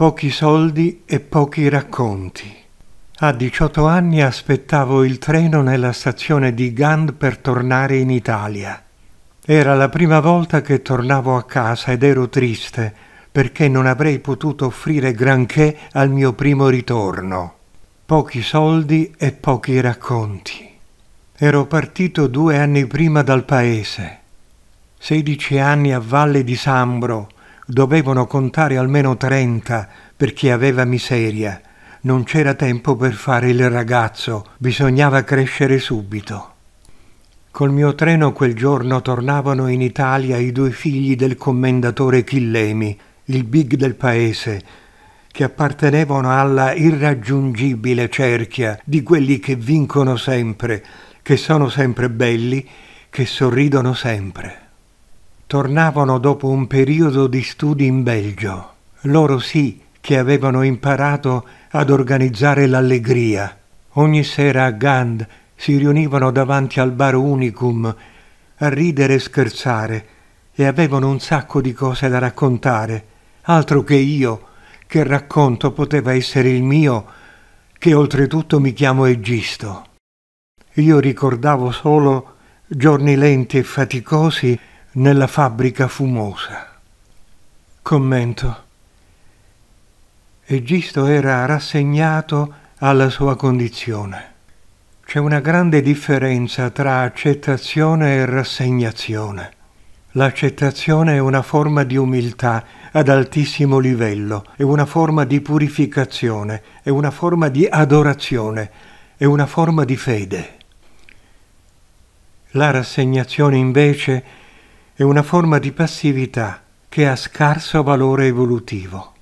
pochi soldi e pochi racconti. A 18 anni aspettavo il treno nella stazione di Gand per tornare in Italia. Era la prima volta che tornavo a casa ed ero triste perché non avrei potuto offrire granché al mio primo ritorno. Pochi soldi e pochi racconti. Ero partito due anni prima dal paese. Sedici anni a Valle di Sambro, dovevano contare almeno 30 per chi aveva miseria. Non c'era tempo per fare il ragazzo, bisognava crescere subito. Col mio treno quel giorno tornavano in Italia i due figli del commendatore Chillemi, il big del paese, che appartenevano alla irraggiungibile cerchia di quelli che vincono sempre, che sono sempre belli, che sorridono sempre tornavano dopo un periodo di studi in Belgio. Loro sì che avevano imparato ad organizzare l'allegria. Ogni sera a Gand si riunivano davanti al bar Unicum a ridere e scherzare e avevano un sacco di cose da raccontare, altro che io, che racconto poteva essere il mio, che oltretutto mi chiamo Egisto. Io ricordavo solo giorni lenti e faticosi nella fabbrica fumosa. Commento. Egisto era rassegnato alla sua condizione. C'è una grande differenza tra accettazione e rassegnazione. L'accettazione è una forma di umiltà ad altissimo livello, è una forma di purificazione, è una forma di adorazione, è una forma di fede. La rassegnazione invece è è una forma di passività che ha scarso valore evolutivo.